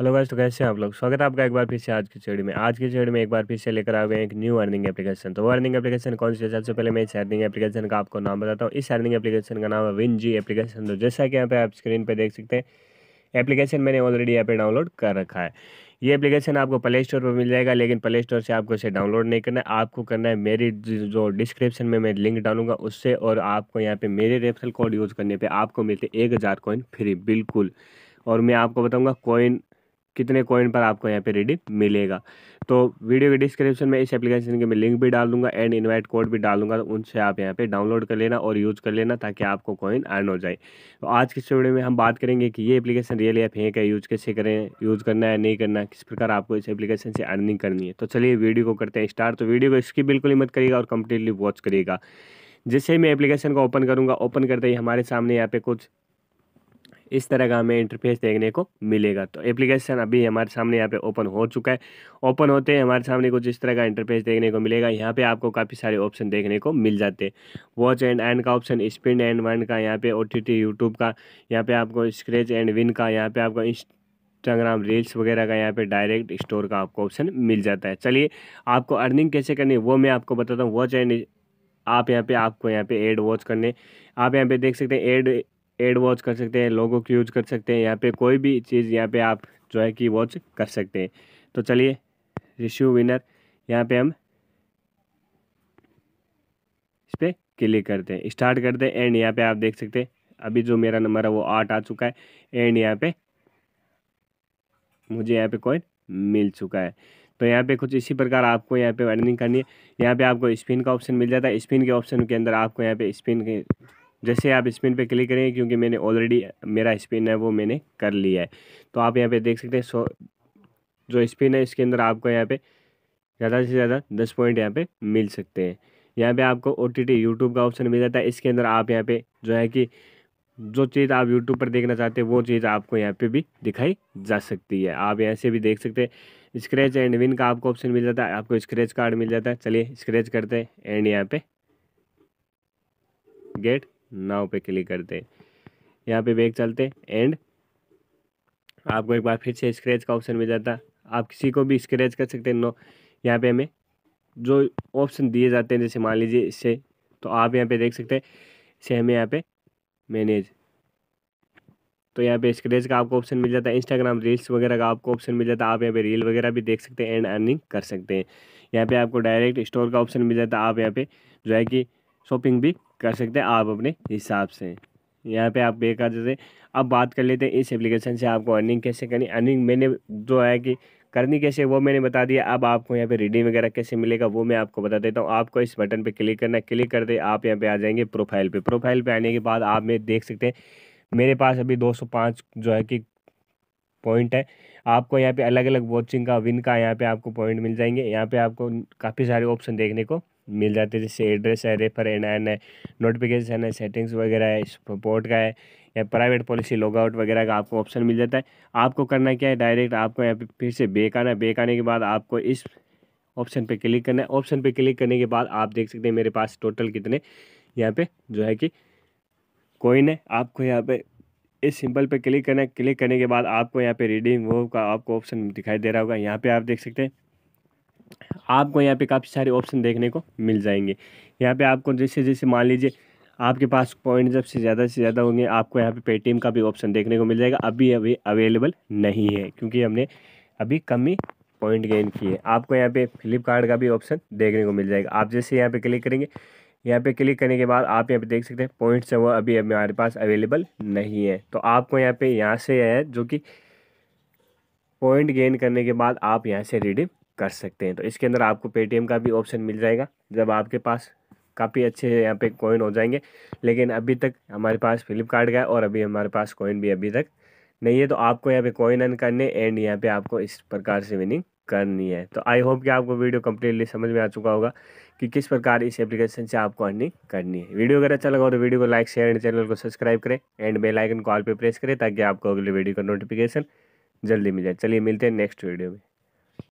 hello guys तो कैसे आप लोग स्वागत है आपका एक बार फिर से आज की चेड़ी में आज की चेड़ी में एक बार फिर से लेकर आ गए एक न्यू अर्निंग एप्लीकेशन तो वो अर्निंग एप्लीकेशन कौन सी है सबसे पहले मैं इस अर्निंग एप्लीकेशन का आपको नाम बताता हूँ इस अर्निंग एप्लीकेशन का नाम है विन जी एप्लीकेशन तो जैसा कि यहाँ पे आप स्क्रीन पर देख सकते हैं एप्लीकेशन मैंने ऑलरेडी यहाँ पे डाउनलोड कर रखा है ये एप्लीकेशन आपको प्ले स्टोर पर मिल जाएगा लेकिन प्ले स्टोर से आपको इसे डाउनलोड नहीं करना है आपको करना है मेरी जो डिस्क्रिप्शन में मैं लिंक डालूंगा उससे और आपको यहाँ पे मेरे रेफरल कोड यूज़ करने पे आपको मिलते एक हज़ार कॉइन फ्री बिल्कुल और मैं आपको बताऊंगा कॉइन कितने कॉइन पर आपको यहाँ पे रिडीम मिलेगा तो वीडियो के डिस्क्रिप्शन में इस एप्लीकेशन के मैं लिंक भी डाल दूंगा एंड इनवाइट कोड भी डाल दूंगा तो उनसे आप यहाँ पे डाउनलोड कर लेना और यूज़ कर लेना ताकि आपको कॉइन अर्न हो जाए तो आज की वीडियो में हम बात करेंगे कि ये एप्लीकेशन रियल ऐप है क्या यूज़ कैसे करें यूज़ करना है नहीं करना किस प्रकार आपको इस एप्लीकेशन से अर्निंग करनी है तो चलिए वीडियो को करते हैं स्टार्ट तो वीडियो को इसकी बिल्कुल ही मत करिएगा और कम्प्लीटली वॉच करिएगा जैसे ही मैं एप्लीकेशन को ओपन करूँगा ओपन करते ही हमारे सामने यहाँ पे कुछ इस तरह का हमें इंटरफेस देखने को मिलेगा तो एप्लीकेशन अभी हमारे सामने यहाँ पे ओपन हो चुका है ओपन होते हैं हमारे सामने कुछ इस तरह का इंटरफेस देखने को मिलेगा यहाँ पे आपको काफ़ी सारे ऑप्शन देखने को मिल जाते हैं वॉच एंड एंड का ऑप्शन स्पिन एंड वन का यहाँ पे ओ टी यूट्यूब का यहाँ पे आपको स्क्रेच एंड विन का यहाँ पे आपको इंस्टाग्राम रील्स वगैरह का यहाँ पे डायरेक्ट स्टोर का आपको ऑप्शन मिल जाता है चलिए आपको अर्निंग कैसे करनी है वो मैं आपको बताता हूँ वॉच एंड आप यहाँ पे आपको यहाँ पे एड वॉच करने आप यहाँ पे देख सकते हैं एड एड वॉच कर सकते हैं लोगों की यूज कर सकते हैं यहाँ पे कोई भी चीज़ यहाँ पे आप जो है कि वॉच कर सकते हैं तो चलिए रिश्यू विनर यहाँ पे हम इस पर क्लिक करते हैं स्टार्ट करते हैं एंड यहाँ पे आप देख सकते हैं अभी जो मेरा नंबर है वो आठ आ चुका है एंड यहाँ पे मुझे यहाँ पे कॉइन मिल चुका है तो यहाँ पे कुछ इसी प्रकार आपको यहाँ पे अर्निंग करनी है यहाँ पे आपको स्पिन का ऑप्शन मिल जाता है स्पिन के ऑप्शन के अंदर आपको यहाँ पे स्पिन के जैसे आप स्पिन पे क्लिक करेंगे क्योंकि मैंने ऑलरेडी मेरा स्पिन है वो मैंने कर लिया है तो आप यहाँ पे देख सकते हैं सो जो स्पिन है इसके अंदर आपको यहाँ पे ज़्यादा से ज़्यादा दस पॉइंट यहाँ पे मिल सकते हैं यहाँ पे आपको ओ टी यूट्यूब का ऑप्शन मिल जाता है इसके अंदर आप यहाँ पर जो है कि जो चीज़ आप यूट्यूब पर देखना चाहते हैं वो चीज़ आपको यहाँ पर भी दिखाई जा सकती है आप यहाँ से भी देख सकते हैं स्क्रैच एंड विन का आपको ऑप्शन मिल जाता है आपको स्क्रैच कार्ड मिल जाता है चलिए स्क्रैच करते हैं एंड यहाँ पर गेट नाव पे क्लिक करते हैं यहाँ पे बैग चलते एंड आपको एक बार फिर से स्क्रैच का ऑप्शन मिल जाता आप किसी को भी स्क्रैच कर सकते हैं नो यहाँ पे हमें जो ऑप्शन दिए जाते हैं जैसे मान लीजिए इससे तो आप यहाँ पे देख सकते हैं इसे हमें यहाँ पे मैनेज तो यहाँ पे स्क्रैच का आपको ऑप्शन मिल जाता है इंस्टाग्राम रील्स वगैरह का आपको ऑप्शन मिल जाता है आप यहाँ पे रील वगैरह भी देख सकते हैं एंड अर्निंग कर सकते हैं यहाँ पे आपको डायरेक्ट स्टोर का ऑप्शन मिल जाता है आप यहाँ पे जो है कि शॉपिंग भी कर सकते हैं आप अपने हिसाब से यहाँ पे आप बेकार जैसे अब बात कर लेते हैं इस एप्लीकेशन से आपको अर्निंग कैसे करनी अर्निंग मैंने जो है कि करनी कैसे वो मैंने बता दिया अब आपको यहाँ पे रीडिंग वगैरह कैसे मिलेगा वो मैं आपको बता देता हूँ आपको इस बटन पे क्लिक करना क्लिक कर दे आप यहाँ पे आ जाएंगे प्रोफाइल पे प्रोफाइल पे आने के बाद आप मैं देख सकते हैं मेरे पास अभी 205 जो है कि पॉइंट है आपको यहाँ पे अलग अलग वॉचिंग का विन का यहाँ पे आपको पॉइंट मिल जाएंगे यहाँ पे आपको काफ़ी सारे ऑप्शन देखने को मिल जाते हैं जैसे एड्रेस है रेफर एंड एन है नोटिफिकेशन है सेटिंग्स वगैरह है सपोर्ट का है या प्राइवेट पॉलिसी लॉगआउट वगैरह का आपको ऑप्शन मिल जाता है आपको करना क्या है डायरेक्ट आपको यहाँ पे फिर से बेक आना है बेक आने के बाद आपको इस ऑप्शन पे क्लिक करना है ऑप्शन पे क्लिक करने के बाद आप देख सकते हैं मेरे पास टोटल कितने यहाँ पे जो है कि कोइन है आपको यहाँ पे इस सिंपल पे क्लिक करना है क्लिक करने के बाद आपको यहाँ पे रीडिंग वो का आपको ऑप्शन दिखाई दे रहा होगा यहाँ पे आप देख सकते हैं आपको यहाँ पे काफ़ी सारे ऑप्शन देखने को मिल जाएंगे यहाँ पे आपको जैसे जैसे मान लीजिए आपके पास पॉइंट जब से ज़्यादा से ज़्यादा होंगे आपको यहाँ पे पेटीएम का भी ऑप्शन देखने को मिल जाएगा अभी अभी अवेलेबल नहीं है क्योंकि हमने अभी कम ही पॉइंट गेन किए आपको यहाँ पे फ्लिपकार्ट का भी ऑप्शन देखने को मिल जाएगा आप जैसे यहाँ पे क्लिक करेंगे यहाँ पे क्लिक करने के बाद आप यहाँ पे देख सकते हैं पॉइंट्स है वो अभी हमारे पास अवेलेबल नहीं है तो आपको यहाँ पे यहाँ से है जो कि पॉइंट गेन करने के बाद आप यहाँ से रिडीम कर सकते हैं तो इसके अंदर आपको पेटीएम का भी ऑप्शन मिल जाएगा जब आपके पास काफ़ी अच्छे यहाँ पे कॉइन हो जाएंगे लेकिन अभी तक हमारे पास फ्लिपकार्ट का है और अभी हमारे पास कॉइन भी अभी तक नहीं है तो आपको यहाँ पे कॉइन अन करने एंड यहाँ पे आपको इस प्रकार से विनिंग करनी है तो आई होप कि आपको वीडियो कम्प्लीटली समझ में आ चुका होगा कि किस प्रकार इस एप्लीकेशन से आपको अर्निंग करनी है वीडियो अगर अच्छा लगा तो वीडियो को लाइक शेयर एंड चैनल को सब्सक्राइब करें एंड बेलाइकन कॉल पर प्रेस करें ताकि आपको अगले वीडियो का नोटिफिकेशन जल्दी मिल जाए चलिए मिलते हैं नेक्स्ट वीडियो में